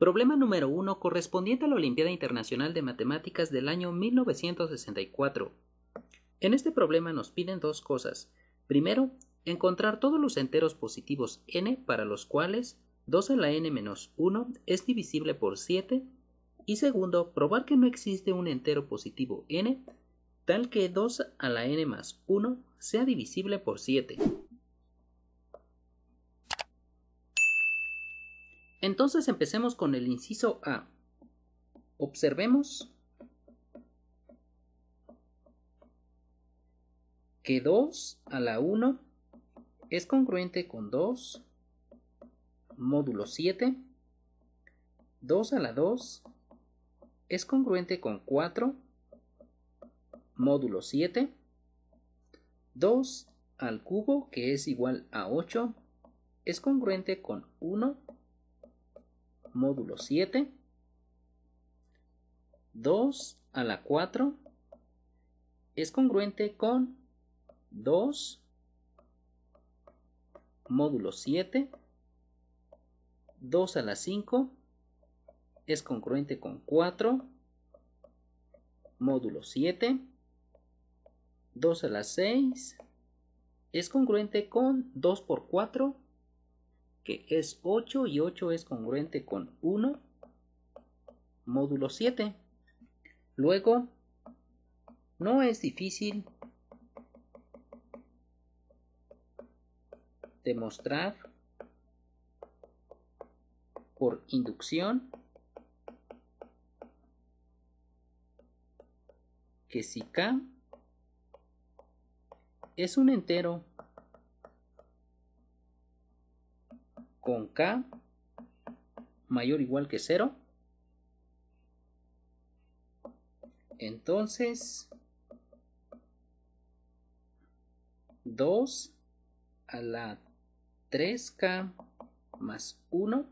Problema número 1 correspondiente a la Olimpiada Internacional de Matemáticas del año 1964. En este problema nos piden dos cosas. Primero, encontrar todos los enteros positivos n para los cuales 2 a la n-1 menos es divisible por 7 y segundo, probar que no existe un entero positivo n tal que 2 a la n más 1 sea divisible por 7. Entonces empecemos con el inciso A. Observemos que 2 a la 1 es congruente con 2 módulo 7. 2 a la 2 es congruente con 4 módulo 7. 2 al cubo, que es igual a 8, es congruente con 1 módulo 7, 2 a la 4 es congruente con 2 módulo 7, 2 a la 5 es congruente con 4 módulo 7, 2 a la 6 es congruente con 2 por 4 que es 8 y 8 es congruente con 1 módulo 7. Luego, no es difícil demostrar por inducción que si K es un entero con k mayor o igual que 0. Entonces, 2 a la 3k más 1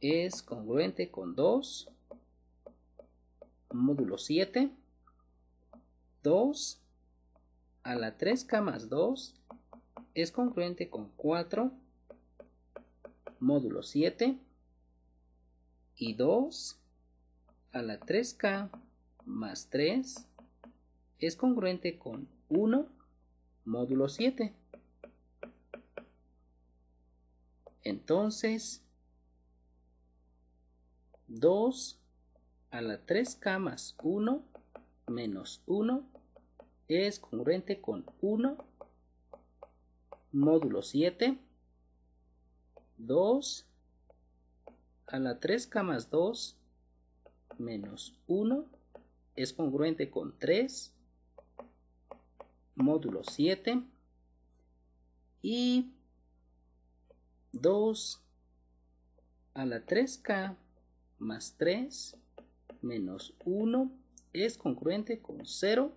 es congruente con 2 módulo 7 2 a la 3k más 2 es congruente con 4 módulo 7 y 2 a la 3K más 3 es congruente con 1 módulo 7. Entonces, 2 a la 3K más 1 menos 1 es congruente con 1 módulo 7. 2 a la 3 k más 2 menos 1 es congruente con 3 módulo 7 y 2 a la 3k más 3 menos 1 es congruente con 0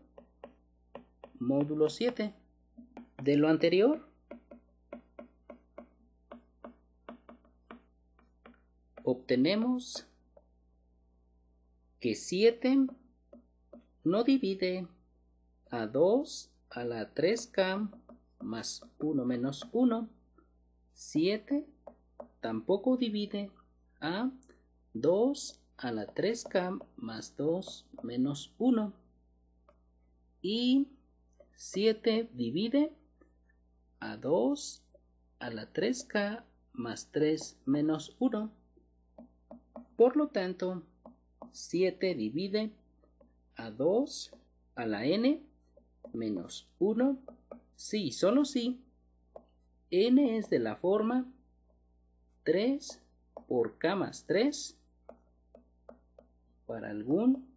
módulo 7. De lo anterior obtenemos que 7 no divide a 2 a la 3k más 1 menos 1. 7 tampoco divide a 2 a la 3k más 2 menos 1. Y 7 divide a 2 a la 3k más 3 menos 1. Por lo tanto, 7 divide a 2 a la n menos 1 Sí, solo si n es de la forma 3 por k más 3 para algún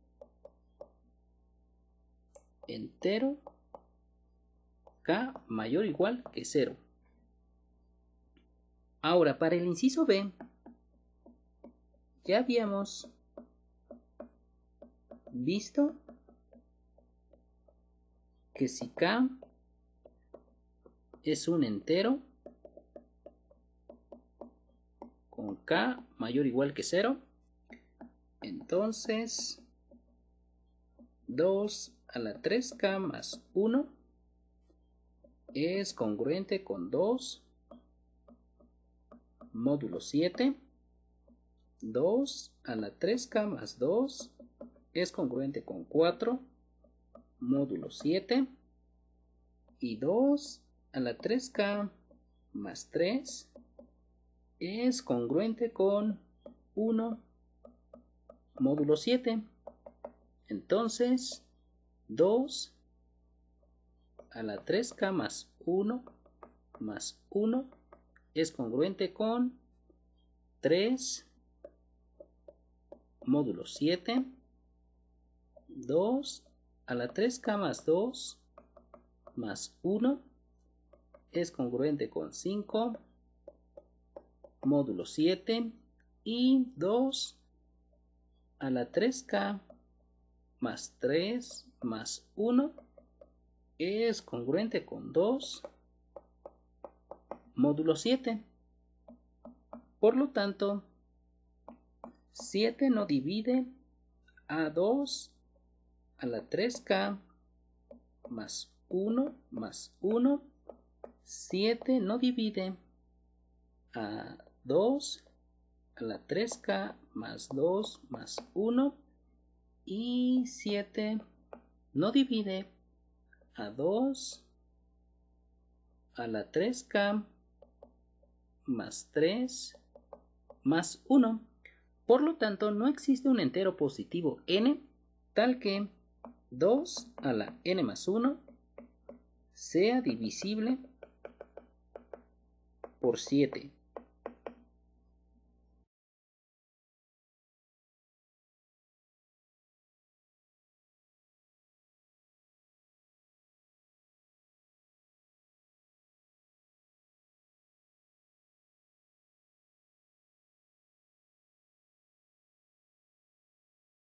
entero k mayor o igual que 0. Ahora, para el inciso b, ya habíamos visto que si K es un entero con K mayor o igual que 0, entonces 2 a la 3K más 1 es congruente con 2 módulo 7 2 a la 3K más 2 es congruente con 4 módulo 7 y 2 a la 3K más 3 es congruente con 1 módulo 7. Entonces, 2 a la 3K más 1 más 1 es congruente con 3 módulo 7, 2 a la 3K más 2 más 1 es congruente con 5, módulo 7 y 2 a la 3K más 3 más 1 es congruente con 2 módulo 7. Por lo tanto, 7 no divide a 2 a la 3K más 1 más 1. 7 no divide a 2 a la 3K más 2 más 1. Y 7 no divide a 2 a la 3K más 3 más 1. Por lo tanto, no existe un entero positivo n tal que 2 a la n más 1 sea divisible por 7.